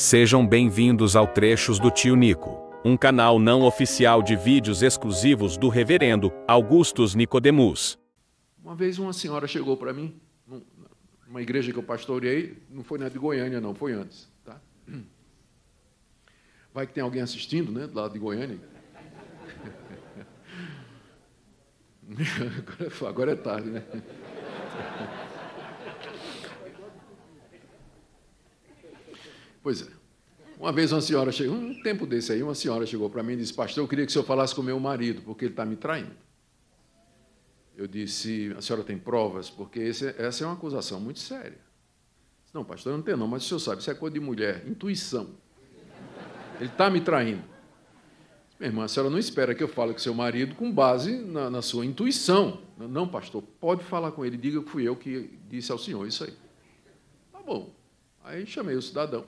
Sejam bem-vindos ao Trechos do Tio Nico, um canal não oficial de vídeos exclusivos do reverendo Augustus Nicodemus. Uma vez uma senhora chegou para mim, numa igreja que eu pastoreei, não foi na de Goiânia não, foi antes. Tá? Vai que tem alguém assistindo, né, do lado de Goiânia. É agora é tarde, né? Pois é. Uma vez uma senhora chegou, um tempo desse aí, uma senhora chegou para mim e disse, pastor, eu queria que o senhor falasse com meu marido, porque ele está me traindo. Eu disse, a senhora tem provas? Porque esse, essa é uma acusação muito séria. Disse, não, pastor, eu não tenho não, mas o senhor sabe, isso é coisa de mulher, intuição. Ele está me traindo. Minha irmã, a senhora não espera que eu fale com seu marido com base na, na sua intuição. Não, pastor, pode falar com ele, diga que fui eu que disse ao senhor isso aí. Tá bom. Aí chamei o cidadão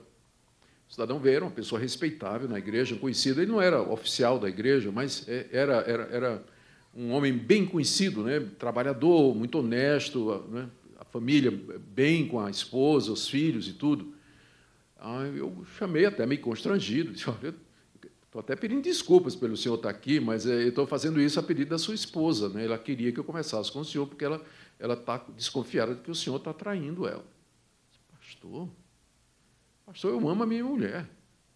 cidadão veio, era uma pessoa respeitável na igreja, conhecida. Ele não era oficial da igreja, mas é, era, era, era um homem bem conhecido, né? trabalhador, muito honesto, né? a família bem com a esposa, os filhos e tudo. Aí ah, eu chamei até meio constrangido, disse, olha, estou até pedindo desculpas pelo senhor estar tá aqui, mas eh, eu estou fazendo isso a pedido da sua esposa. Né? Ela queria que eu conversasse com o senhor, porque ela está desconfiada de que o senhor está traindo ela. Pastor, Pastor, eu amo a minha mulher.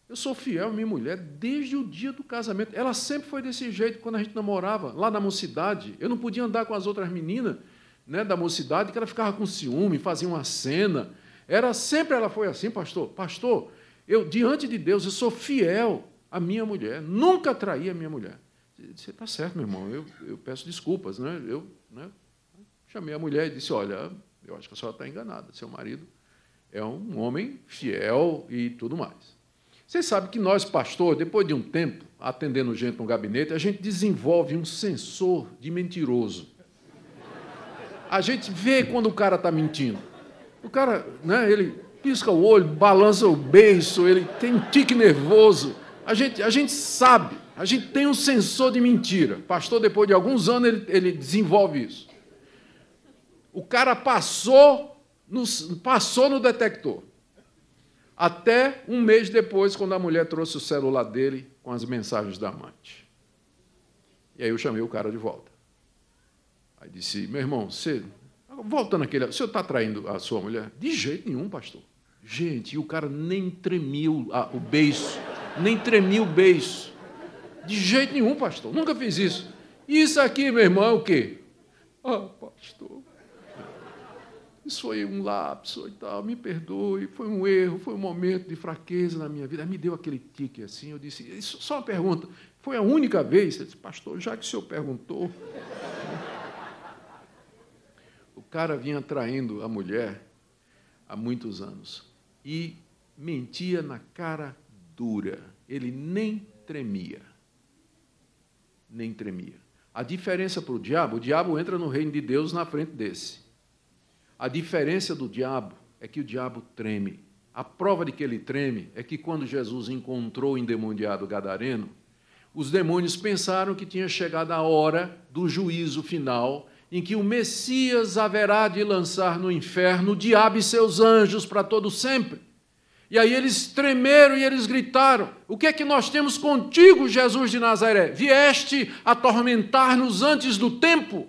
Eu sou fiel à minha mulher desde o dia do casamento. Ela sempre foi desse jeito quando a gente namorava, lá na mocidade. Eu não podia andar com as outras meninas né, da mocidade, que ela ficava com ciúme, fazia uma cena. Era sempre ela foi assim, pastor. Pastor, eu diante de Deus eu sou fiel à minha mulher. Nunca traí a minha mulher. Você está certo, meu irmão. Eu, eu peço desculpas, né? Eu né, chamei a mulher e disse: olha, eu acho que a senhora está enganada. Seu marido é um homem fiel e tudo mais. Vocês sabem que nós, pastor, depois de um tempo, atendendo gente no gabinete, a gente desenvolve um sensor de mentiroso. A gente vê quando o cara está mentindo. O cara, né, ele pisca o olho, balança o beiço, ele tem um tique nervoso. A gente, a gente sabe, a gente tem um sensor de mentira. Pastor, depois de alguns anos, ele, ele desenvolve isso. O cara passou passou no detector. Até um mês depois, quando a mulher trouxe o celular dele com as mensagens da amante. E aí eu chamei o cara de volta. Aí disse: Meu irmão, você. Voltando aquele. O senhor está traindo a sua mulher? De jeito nenhum, pastor. Gente, e o cara nem tremiu ah, o beiço. Nem tremiu o beiço. De jeito nenhum, pastor. Nunca fiz isso. Isso aqui, meu irmão, é o quê? Ah, pastor. Isso foi um lapso e tal, me perdoe, foi um erro, foi um momento de fraqueza na minha vida. Aí me deu aquele tique assim, eu disse, isso, só uma pergunta, foi a única vez? Ele disse, pastor, já que o senhor perguntou. o cara vinha traindo a mulher há muitos anos e mentia na cara dura. Ele nem tremia. Nem tremia. A diferença para o diabo, o diabo entra no reino de Deus na frente desse. A diferença do diabo é que o diabo treme. A prova de que ele treme é que quando Jesus encontrou o endemoniado gadareno, os demônios pensaram que tinha chegado a hora do juízo final, em que o Messias haverá de lançar no inferno o diabo e seus anjos para todo sempre. E aí eles tremeram e eles gritaram: O que é que nós temos contigo, Jesus de Nazaré? Vieste atormentar-nos antes do tempo?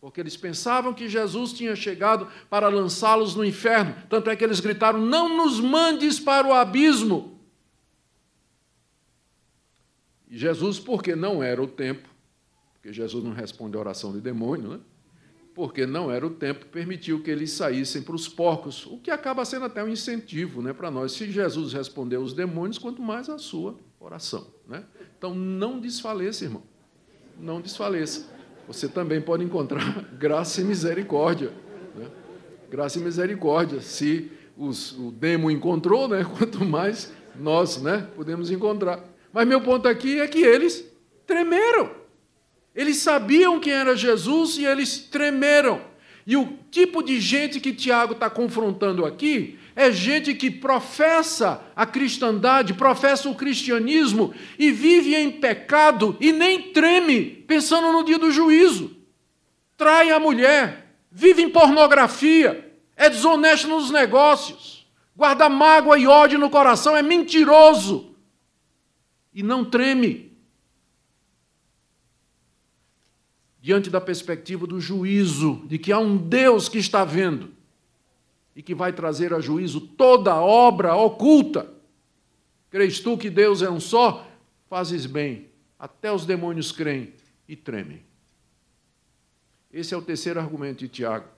porque eles pensavam que Jesus tinha chegado para lançá-los no inferno. Tanto é que eles gritaram: Não nos mandes para o abismo. E Jesus, porque não era o tempo, porque Jesus não responde a oração de demônio, né? porque não era o tempo, permitiu que eles saíssem para os porcos, o que acaba sendo até um incentivo né, para nós. Se Jesus respondeu os demônios, quanto mais a sua oração. Né? Então não desfaleça, irmão. Não desfaleça você também pode encontrar graça e misericórdia. Né? Graça e misericórdia. Se os, o demo encontrou, né? quanto mais nós né? podemos encontrar. Mas meu ponto aqui é que eles tremeram. Eles sabiam quem era Jesus e eles tremeram. E o tipo de gente que Tiago está confrontando aqui é gente que professa a cristandade, professa o cristianismo e vive em pecado e nem treme, pensando no dia do juízo. Trai a mulher, vive em pornografia, é desonesto nos negócios, guarda mágoa e ódio no coração, é mentiroso e não treme. diante da perspectiva do juízo, de que há um Deus que está vendo e que vai trazer a juízo toda obra oculta. Creis tu que Deus é um só? Fazes bem. Até os demônios creem e tremem. Esse é o terceiro argumento de Tiago,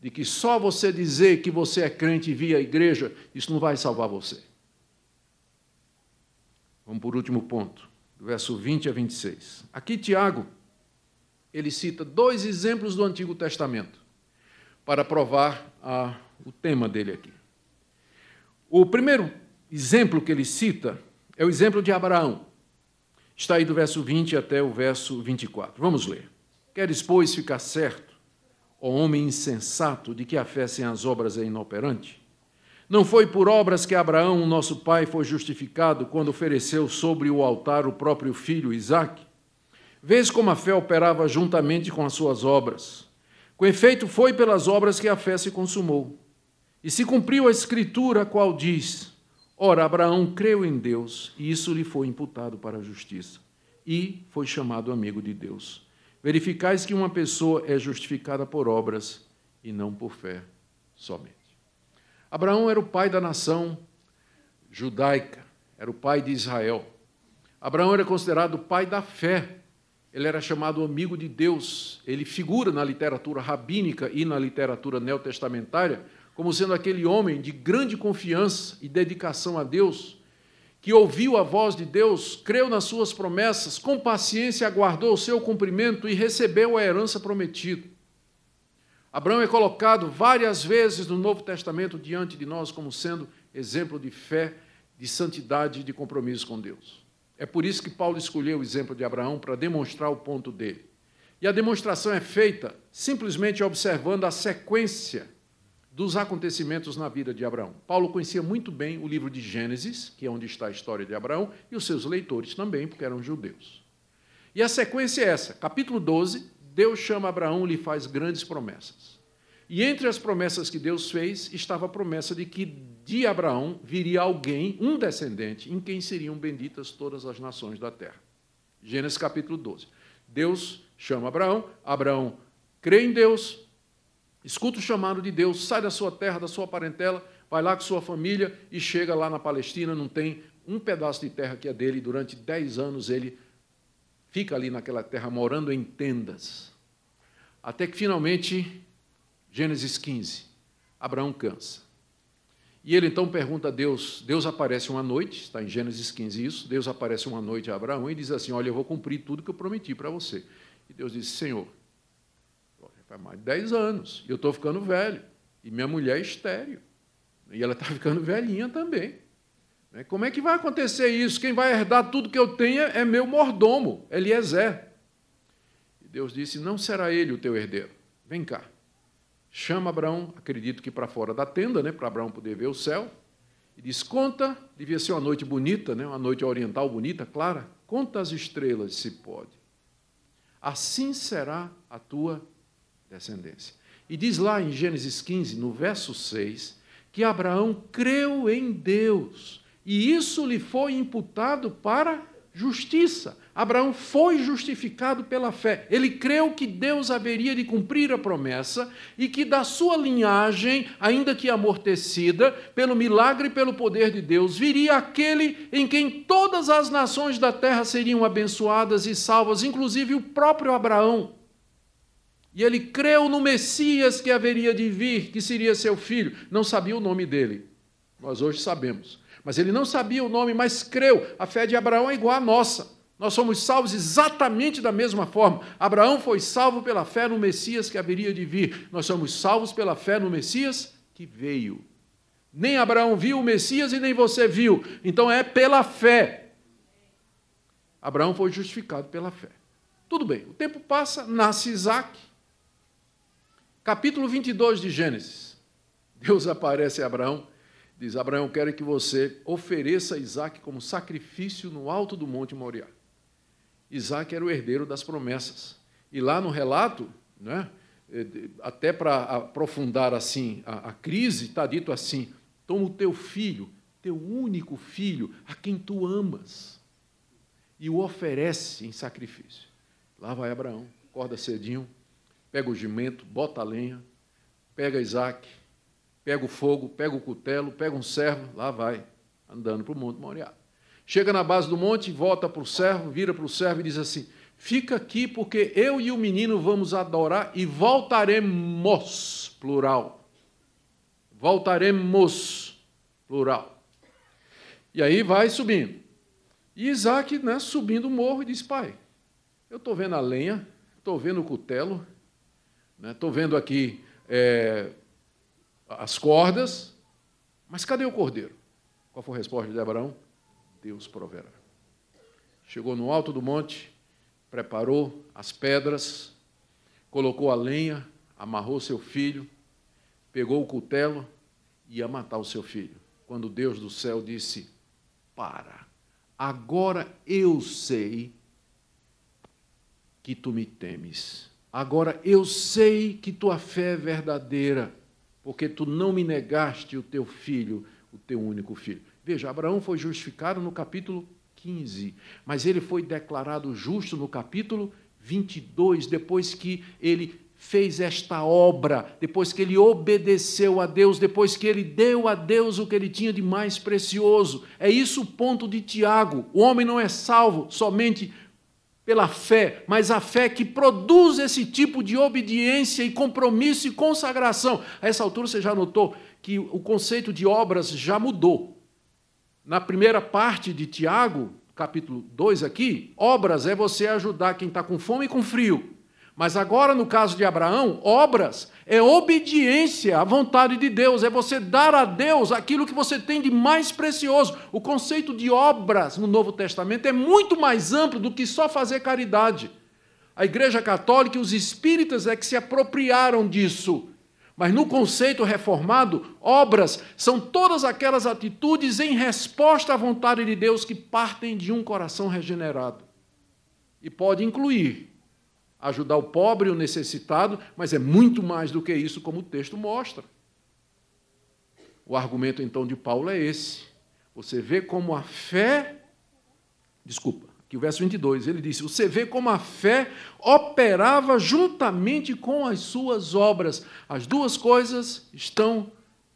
de que só você dizer que você é crente via igreja, isso não vai salvar você. Vamos por último ponto, do verso 20 a 26. Aqui Tiago ele cita dois exemplos do Antigo Testamento para provar a, ah, o tema dele aqui. O primeiro exemplo que ele cita é o exemplo de Abraão. Está aí do verso 20 até o verso 24. Vamos ler. Queres, pois, ficar certo, ó homem insensato, de que a fé sem as obras é inoperante? Não foi por obras que Abraão, nosso pai, foi justificado quando ofereceu sobre o altar o próprio filho Isaque? Vês como a fé operava juntamente com as suas obras. Com efeito, foi pelas obras que a fé se consumou. E se cumpriu a escritura, qual diz: Ora, Abraão creu em Deus, e isso lhe foi imputado para a justiça, e foi chamado amigo de Deus. Verificais que uma pessoa é justificada por obras e não por fé somente. Abraão era o pai da nação judaica, era o pai de Israel. Abraão era considerado o pai da fé ele era chamado amigo de Deus. Ele figura na literatura rabínica e na literatura neotestamentária como sendo aquele homem de grande confiança e dedicação a Deus, que ouviu a voz de Deus, creu nas suas promessas, com paciência aguardou o seu cumprimento e recebeu a herança prometida. Abraão é colocado várias vezes no Novo Testamento diante de nós como sendo exemplo de fé, de santidade e de compromisso com Deus. É por isso que Paulo escolheu o exemplo de Abraão para demonstrar o ponto dele. E a demonstração é feita simplesmente observando a sequência dos acontecimentos na vida de Abraão. Paulo conhecia muito bem o livro de Gênesis, que é onde está a história de Abraão, e os seus leitores também, porque eram judeus. E a sequência é essa: capítulo 12, Deus chama Abraão e lhe faz grandes promessas. E entre as promessas que Deus fez estava a promessa de que de Abraão viria alguém, um descendente, em quem seriam benditas todas as nações da terra. Gênesis capítulo 12. Deus chama Abraão, Abraão crê em Deus, escuta o chamado de Deus, sai da sua terra, da sua parentela, vai lá com sua família e chega lá na Palestina, não tem um pedaço de terra que é dele, durante dez anos ele fica ali naquela terra, morando em tendas. Até que finalmente Gênesis 15. Abraão cansa. E ele então pergunta a Deus, Deus aparece uma noite, está em Gênesis 15 isso, Deus aparece uma noite a Abraão e diz assim, olha, eu vou cumprir tudo que eu prometi para você. E Deus disse, Senhor, faz mais de 10 anos, eu estou ficando velho, e minha mulher é estéreo, e ela está ficando velhinha também. Né? Como é que vai acontecer isso? Quem vai herdar tudo que eu tenho é, é meu mordomo, Eliezer. E Deus disse, não será ele o teu herdeiro, vem cá chama Abraão, acredito que para fora da tenda, né, para Abraão poder ver o céu, e diz: Conta, devia ser uma noite bonita, né, uma noite oriental bonita, clara, conta as estrelas, se pode. Assim será a tua descendência. E diz lá em Gênesis 15, no verso 6, que Abraão creu em Deus, e isso lhe foi imputado para justiça. Abraão foi justificado pela fé. Ele creu que Deus haveria de cumprir a promessa e que da sua linhagem, ainda que amortecida, pelo milagre e pelo poder de Deus, viria aquele em quem todas as nações da terra seriam abençoadas e salvas, inclusive o próprio Abraão. E ele creu no Messias que haveria de vir, que seria seu filho. Não sabia o nome dele. Nós hoje sabemos. Mas ele não sabia o nome, mas creu. A fé de Abraão é igual à nossa. Nós somos salvos exatamente da mesma forma. Abraão foi salvo pela fé no Messias que haveria de vir. Nós somos salvos pela fé no Messias que veio. Nem Abraão viu o Messias e nem você viu. Então é pela fé. Abraão foi justificado pela fé. Tudo bem, o tempo passa, nasce Isaac. Capítulo 22 de Gênesis. Deus aparece a Abraão diz: Abraão, quero que você ofereça Isaac como sacrifício no alto do Monte Moriá. Isaac era o herdeiro das promessas. E lá no relato, né, eh, até para aprofundar assim a, a crise, está dito assim: toma o teu filho, teu único filho, a quem tu amas, e o oferece em sacrifício. Lá vai Abraão, acorda cedinho, pega o jumento, bota a lenha, pega Isaac, pega o fogo, pega o cutelo, pega um servo, lá vai, andando para o Monte Moriá. Chega na base do monte, volta para o servo, vira para o servo e diz assim: Fica aqui, porque eu e o menino vamos adorar e voltaremos, plural. Voltaremos, plural. E aí vai subindo. E Isaac, né, subindo o morro, e diz: Pai, eu estou vendo a lenha, estou vendo o cutelo, estou né, vendo aqui é, as cordas, mas cadê o cordeiro? Qual foi a resposta de Abraão? Deus proverá. Chegou no alto do monte, preparou as pedras, colocou a lenha, amarrou seu filho, pegou o cutelo e ia matar o seu filho. Quando Deus do céu disse: Para, agora eu sei que tu me temes. Agora eu sei que tua fé é verdadeira, porque tu não me negaste o teu filho, o teu único filho. Veja, Abraão foi justificado no capítulo 15, mas ele foi declarado justo no capítulo 22, depois que ele fez esta obra, depois que ele obedeceu a Deus, depois que ele deu a Deus o que ele tinha de mais precioso. É isso o ponto de Tiago. O homem não é salvo somente pela fé, mas a fé que produz esse tipo de obediência e compromisso e consagração. A essa altura você já notou que o conceito de obras já mudou na primeira parte de Tiago, capítulo 2 aqui, obras é você ajudar quem está com fome e com frio. Mas agora, no caso de Abraão, obras é obediência à vontade de Deus, é você dar a Deus aquilo que você tem de mais precioso. O conceito de obras no Novo Testamento é muito mais amplo do que só fazer caridade. A Igreja Católica e os espíritas é que se apropriaram disso mas no conceito reformado, obras são todas aquelas atitudes em resposta à vontade de Deus que partem de um coração regenerado. E pode incluir ajudar o pobre e o necessitado, mas é muito mais do que isso, como o texto mostra. O argumento então de Paulo é esse. Você vê como a fé, desculpa, o verso 22, ele disse: Você vê como a fé operava juntamente com as suas obras. As duas coisas estão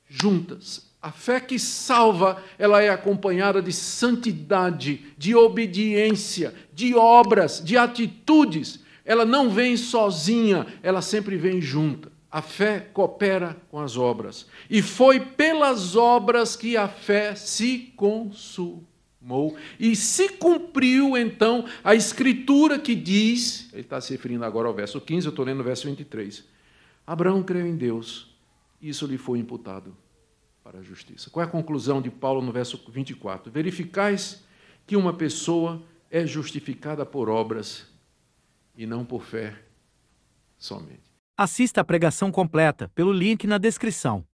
juntas. A fé que salva, ela é acompanhada de santidade, de obediência, de obras, de atitudes. Ela não vem sozinha, ela sempre vem junta. A fé coopera com as obras. E foi pelas obras que a fé se consumou e se cumpriu então a escritura que diz, ele está se referindo agora ao verso 15, eu estou lendo o verso 23. Abraão creu em Deus, isso lhe foi imputado para a justiça. Qual é a conclusão de Paulo no verso 24? Verificais que uma pessoa é justificada por obras e não por fé somente. Assista a pregação completa pelo link na descrição.